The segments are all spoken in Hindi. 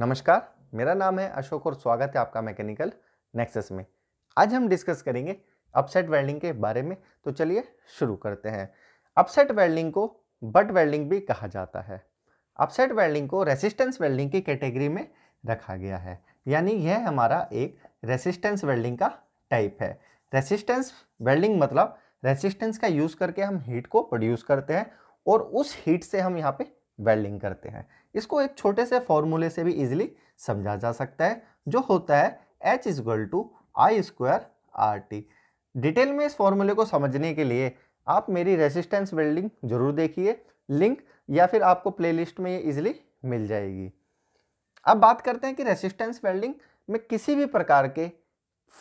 नमस्कार मेरा नाम है अशोक और स्वागत है आपका मैकेनिकल नेक्सस में आज हम डिस्कस करेंगे अपसेट वेल्डिंग के बारे में तो चलिए शुरू करते हैं अपसेट वेल्डिंग को बट वेल्डिंग भी कहा जाता है अपसेट वेल्डिंग को रेसिस्टेंस वेल्डिंग की कैटेगरी में रखा गया है यानी यह हमारा एक रेसिस्टेंस वेल्डिंग का टाइप है रेसिस्टेंस वेल्डिंग मतलब रेसिस्टेंस का यूज़ करके हम हीट को प्रोड्यूस करते हैं और उस हीट से हम यहाँ पे वेल्डिंग करते हैं इसको एक छोटे से फॉर्मूले से भी इजिली समझा जा सकता है जो होता है H equal to I square R T detail में इस फॉर्मूले को समझने के लिए आप मेरी रेजिस्टेंस बिल्डिंग जरूर देखिए लिंक या फिर आपको प्लेलिस्ट में ये इजिली मिल जाएगी अब बात करते हैं कि रेसिस्टेंस वेल्डिंग में किसी भी प्रकार के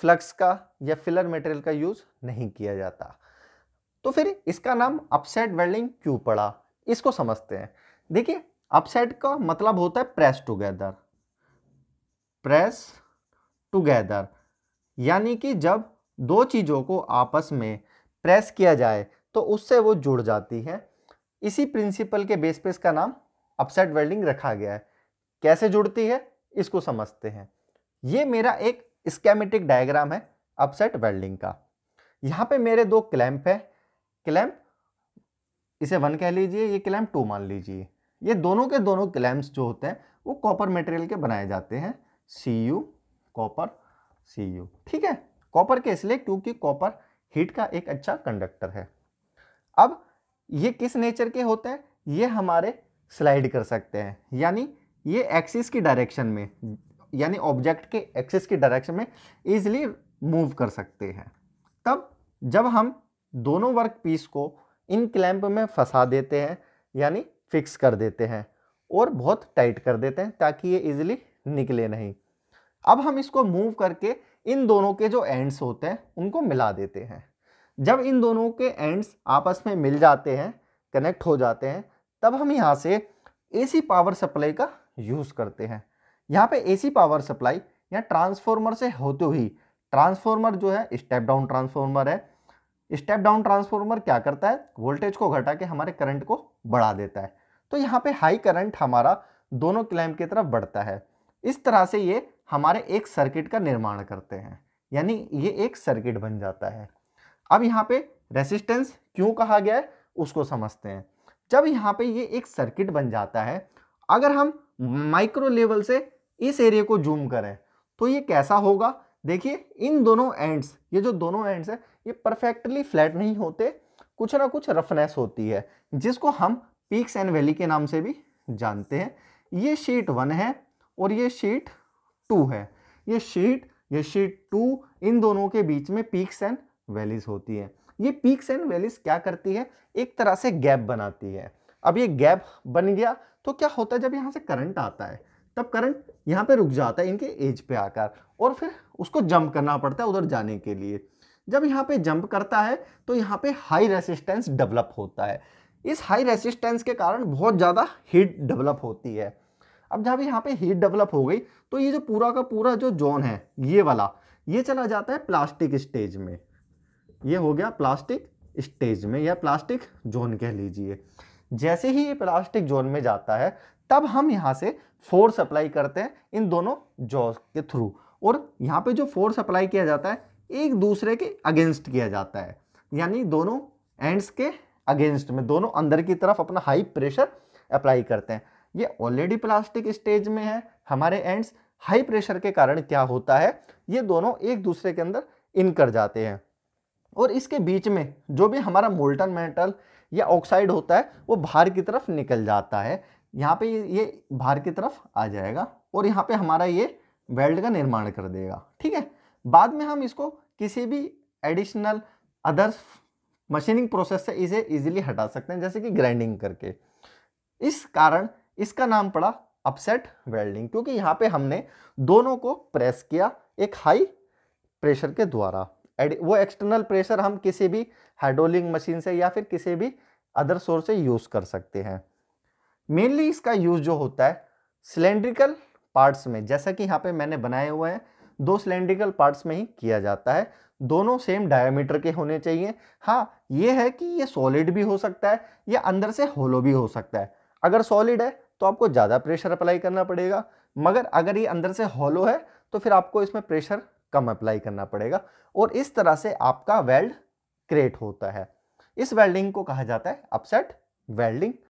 फ्लक्स का या फिलर मटेरियल का यूज़ नहीं किया जाता तो फिर इसका नाम अपसेट वेल्डिंग क्यों पड़ा इसको समझते हैं देखिए अपसेट का मतलब होता है प्रेस टुगेदर प्रेस टुगेदर यानी कि जब दो चीज़ों को आपस में प्रेस किया जाए तो उससे वो जुड़ जाती है इसी प्रिंसिपल के बेस पे इसका नाम अपसेट वेल्डिंग रखा गया है कैसे जुड़ती है इसको समझते हैं ये मेरा एक स्केमेटिक डायग्राम है अपसेट वेल्डिंग का यहाँ पे मेरे दो क्लैम्प है क्लैम्प इसे वन कह लीजिए ये क्लैम्प टू मान लीजिए ये दोनों के दोनों क्लैम्प्स जो होते हैं वो कॉपर मटेरियल के बनाए जाते हैं C U copper C U ठीक है कॉपर के इसलिए क्योंकि कॉपर हीट का एक अच्छा कंडक्टर है अब ये किस नेचर के होते हैं ये हमारे स्लाइड कर सकते हैं यानी ये एक्सिस की डायरेक्शन में यानी ऑब्जेक्ट के एक्सिस की डायरेक्शन में ईजिली मूव कर सकते हैं तब जब हम दोनों वर्क पीस को इन क्लैंप में फंसा देते हैं यानी फिक्स कर देते हैं और बहुत टाइट कर देते हैं ताकि ये इजीली निकले नहीं अब हम इसको मूव करके इन दोनों के जो एंड्स होते हैं उनको मिला देते हैं जब इन दोनों के एंड्स आपस में मिल जाते हैं कनेक्ट हो जाते हैं तब हम यहाँ से एसी पावर सप्लाई का यूज़ करते हैं यहाँ पे एसी पावर सप्लाई या ट्रांसफार्मर से होते हुई ट्रांसफार्मर जो है स्टेप डाउन ट्रांसफार्मर है स्टेप डाउन ट्रांसफॉर्मर क्या करता है वोल्टेज को घटा के हमारे करंट को बढ़ा देता है तो यहाँ पे हाई करंट हमारा दोनों क्लैम्प की तरफ बढ़ता है इस तरह से ये हमारे एक सर्किट का निर्माण करते हैं यानी ये एक सर्किट बन जाता है अब यहाँ पे रेसिस्टेंस क्यों कहा गया है उसको समझते हैं जब यहाँ पे ये एक सर्किट बन जाता है अगर हम माइक्रो लेवल से इस एरिया को जूम करें तो ये कैसा होगा देखिए इन दोनों एंड्स ये जो दोनों एंड्स है ये परफेक्टली फ्लैट नहीं होते कुछ ना कुछ रफनेस होती है जिसको हम पीक्स एंड वैली के नाम से भी जानते हैं ये शीट वन है और ये शीट टू है ये शीट ये शीट टू इन दोनों के बीच में पीक्स एंड वैलीज होती है ये पीक्स एंड वैलीज क्या करती है एक तरह से गैप बनाती है अब ये गैप बन गया तो क्या होता है जब यहाँ से करंट आता है तब करंट यहाँ पे रुक जाता है इनके एज पे आकर और फिर उसको जंप करना पड़ता है उधर जाने के लिए जब यहाँ पे जंप करता है तो यहाँ पे हाई रेसिस्टेंस डेवलप होता है इस हाई रेसिस्टेंस के कारण बहुत ज़्यादा हीट डेवलप होती है अब जब यहाँ पे हीट डेवलप हो गई तो ये जो पूरा का पूरा जो जोन है ये वाला ये चला जाता है प्लास्टिक स्टेज में ये हो गया प्लास्टिक स्टेज में या प्लास्टिक जोन कह लीजिए जैसे ही ये प्लास्टिक जोन में जाता है तब हम यहाँ से फोर्स अप्लाई करते हैं इन दोनों जॉज के थ्रू और यहाँ पे जो फोर्स अप्लाई किया जाता है एक दूसरे के अगेंस्ट किया जाता है यानी दोनों एंड्स के अगेंस्ट में दोनों अंदर की तरफ अपना हाई प्रेशर अप्लाई करते हैं ये ऑलरेडी प्लास्टिक स्टेज में है हमारे एंड्स हाई प्रेशर के कारण क्या होता है ये दोनों एक दूसरे के अंदर इन कर जाते हैं और इसके बीच में जो भी हमारा मोल्टन मेटल या ऑक्साइड होता है वो बाहर की तरफ निकल जाता है यहाँ पे ये बाहर की तरफ आ जाएगा और यहाँ पे हमारा ये वेल्ड का निर्माण कर देगा ठीक है बाद में हम इसको किसी भी एडिशनल अदर्स मशीनिंग प्रोसेस से इसे इजीली हटा सकते हैं जैसे कि ग्राइंडिंग करके इस कारण इसका नाम पड़ा अपसेट वेल्डिंग क्योंकि यहाँ पे हमने दोनों को प्रेस किया एक हाई प्रेशर के द्वारा वो एक्सटर्नल प्रेशर हम किसी भी हाइड्रोलिंग मशीन से या फिर किसी भी अदर सोर्स से यूज़ कर सकते हैं मेनली इसका यूज़ जो होता है सिलेंड्रिकल पार्ट्स में जैसा कि यहाँ पे मैंने बनाए हुए हैं दो सिलेंड्रिकल पार्ट्स में ही किया जाता है दोनों सेम डायमीटर के होने चाहिए हाँ ये है कि ये सॉलिड भी हो सकता है या अंदर से होलो भी हो सकता है अगर सॉलिड है तो आपको ज़्यादा प्रेशर अप्लाई करना पड़ेगा मगर अगर ये अंदर से होलो है तो फिर आपको इसमें प्रेशर कम अप्लाई करना पड़ेगा और इस तरह से आपका वेल्ड क्रिएट होता है इस वेल्डिंग को कहा जाता है अपसेट वेल्डिंग